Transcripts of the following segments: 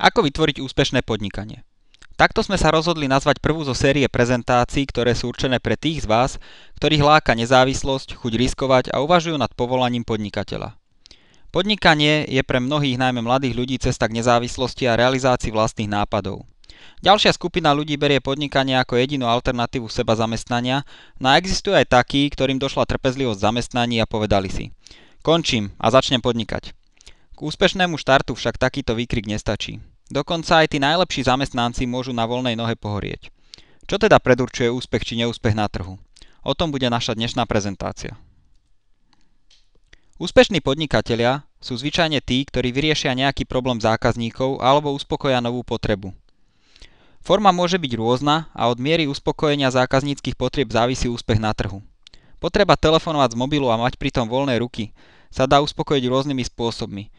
Ako vytvoriť úspešné podnikanie? Takto sme sa rozhodli nazvať prvú zo série prezentácií, ktoré sú určené pre tých z vás, ktorých láka nezávislosť, chuť riskovať a uvažujú nad povolaním podnikateľa. Podnikanie je pre mnohých, najmä mladých ľudí, cesta k nezávislosti a realizácii vlastných nápadov. Ďalšia skupina ľudí berie podnikanie ako jedinú alternatívu seba zamestnania, no a existujú aj takí, ktorým došla trpezlivosť zamestnaní a povedali si Končím a začnem podnikať. K úspešnému štartu však takýto výkrik nestačí. Dokonca aj tí najlepší zamestnanci môžu na voľnej nohe pohorieť. Čo teda predurčuje úspech či neúspech na trhu? O tom bude naša dnešná prezentácia. Úspešní podnikatelia sú zvyčajne tí, ktorí vyriešia nejaký problém zákazníkov alebo uspokoja novú potrebu. Forma môže byť rôzna a od miery uspokojenia zákazníckých potrieb závisí úspech na trhu. Potreba telefonovať z mobilu a mať pritom voľné ruky sa dá uspokojiť rôznymi spôsobmi,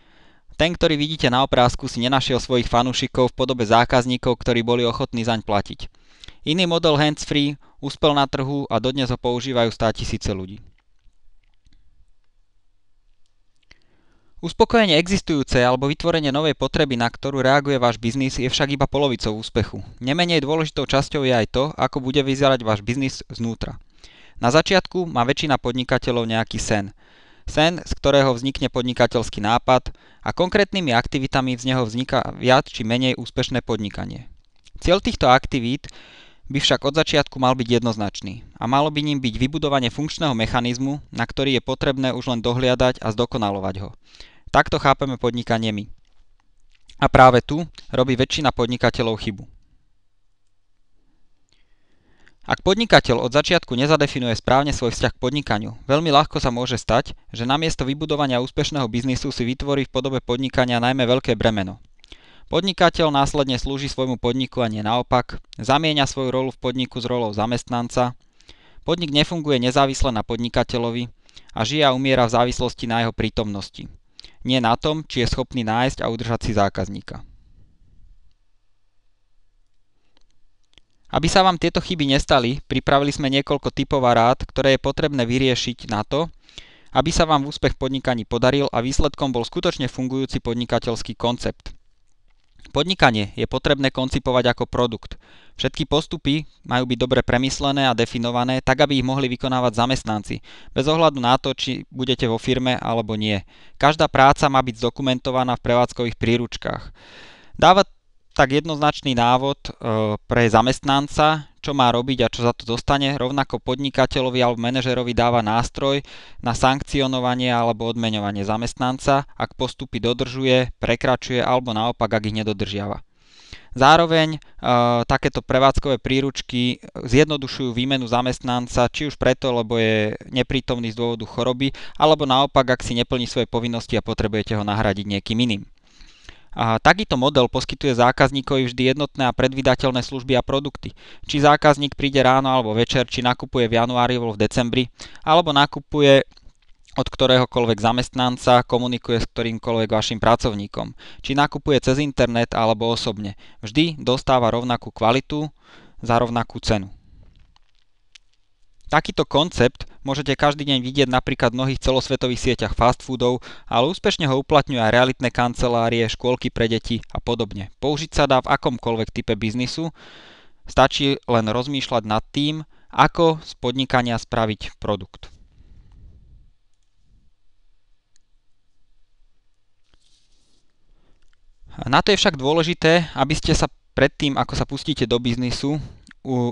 ten, ktorý vidíte na oprázku si nenašiel svojich fanúšikov v podobe zákazníkov, ktorí boli ochotní zaň platiť. Iný model hands-free uspel na trhu a dodnes ho používajú 100 tisíce ľudí. Uspokojenie existujúcej alebo vytvorenie novej potreby, na ktorú reaguje váš biznis, je však iba polovicou úspechu. Nemenej dôležitou časťou je aj to, ako bude vyzerať váš biznis znútra. Na začiatku má väčšina podnikateľov nejaký sen – sen, z ktorého vznikne podnikateľský nápad a konkrétnymi aktivitami z neho vzniká viac či menej úspešné podnikanie. Cieľ týchto aktivít by však od začiatku mal byť jednoznačný a malo by ním byť vybudovanie funkčného mechanizmu, na ktorý je potrebné už len dohliadať a zdokonalovať ho. Takto chápeme podnikanie my. A práve tu robí väčšina podnikateľov chybu. Ak podnikateľ od začiatku nezadefinuje správne svoj vzťah k podnikaniu, veľmi ľahko sa môže stať, že namiesto vybudovania úspešného biznisu si vytvorí v podobe podnikania najmä veľké bremeno. Podnikateľ následne slúži svojmu podniku a nie naopak, zamieňa svoju rolu v podniku s rolou zamestnanca, podnik nefunguje nezávisle na podnikateľovi a žije a umiera v závislosti na jeho prítomnosti, nie na tom, či je schopný nájsť a udržať si zákazníka. Aby sa vám tieto chyby nestali, pripravili sme niekoľko typov a rád, ktoré je potrebné vyriešiť na to, aby sa vám úspech v podnikaní podaril a výsledkom bol skutočne fungujúci podnikateľský koncept. Podnikanie je potrebné koncipovať ako produkt. Všetky postupy majú byť dobre premyslené a definované, tak aby ich mohli vykonávať zamestnanci, bez ohľadu na to, či budete vo firme alebo nie. Každá práca má byť zdokumentovaná v prevádzkových príručkách. Dávať tak jednoznačný návod e, pre zamestnanca, čo má robiť a čo za to dostane. Rovnako podnikateľovi alebo manažerovi dáva nástroj na sankcionovanie alebo odmeňovanie zamestnanca, ak postupy dodržuje, prekračuje alebo naopak, ak ich nedodržiava. Zároveň e, takéto prevádzkové príručky zjednodušujú výmenu zamestnanca, či už preto, lebo je neprítomný z dôvodu choroby, alebo naopak, ak si neplní svoje povinnosti a potrebujete ho nahradiť niekým iným. A takýto model poskytuje zákazníkovi vždy jednotné a predvydateľné služby a produkty. Či zákazník príde ráno alebo večer, či nakupuje v januári alebo v decembri, alebo nakupuje od ktoréhokoľvek zamestnanca komunikuje s ktorýmkoľvek vašim pracovníkom, či nakupuje cez internet alebo osobne. Vždy dostáva rovnakú kvalitu za rovnakú cenu. Takýto koncept môžete každý deň vidieť napríklad v mnohých celosvetových sieťach fast foodov, ale úspešne ho uplatňujú aj realitné kancelárie, škôlky pre deti a podobne. Použiť sa dá v akomkoľvek type biznisu, stačí len rozmýšľať nad tým, ako z podnikania spraviť produkt. Na to je však dôležité, aby ste sa predtým, ako sa pustíte do biznisu,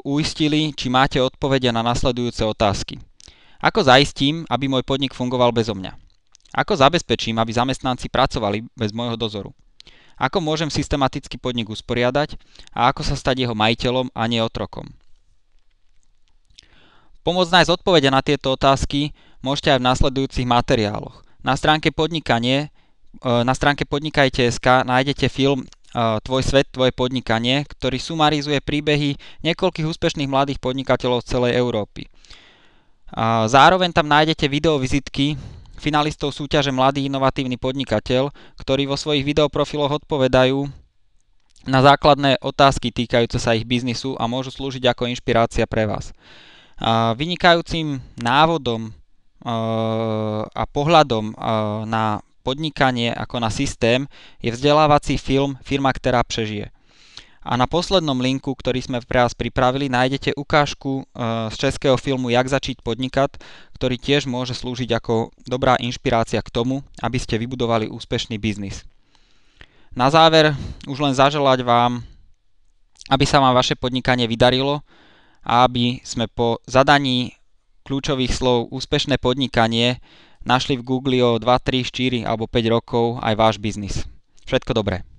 uistili, či máte odpovede na nasledujúce otázky. Ako zaistím, aby môj podnik fungoval bezo mňa? Ako zabezpečím, aby zamestnanci pracovali bez môjho dozoru? Ako môžem systematicky podnik usporiadať a ako sa stať jeho majiteľom a nie otrokom? Pomôcť nájsť odpovede na tieto otázky môžete aj v nasledujúcich materiáloch. Na stránke podnikanie e, na stránke podnikajte.sk nájdete film Tvoj svet, tvoje podnikanie, ktorý sumarizuje príbehy niekoľkých úspešných mladých podnikateľov z celej Európy. Zároveň tam nájdete videovizitky finalistov súťaže Mladý inovatívny podnikateľ, ktorí vo svojich videoprofiloch odpovedajú na základné otázky týkajúce sa ich biznisu a môžu slúžiť ako inšpirácia pre vás. Vynikajúcim návodom a pohľadom na podnikanie ako na systém je vzdelávací film Firma, ktorá prežije. A na poslednom linku, ktorý sme pre vás pripravili, nájdete ukážku e, z českého filmu Jak začít podnikat, ktorý tiež môže slúžiť ako dobrá inšpirácia k tomu, aby ste vybudovali úspešný biznis. Na záver už len zaželať vám, aby sa vám vaše podnikanie vydarilo a aby sme po zadaní kľúčových slov úspešné podnikanie našli v Google o 2, 3, 4 alebo 5 rokov aj váš biznis. Všetko dobré.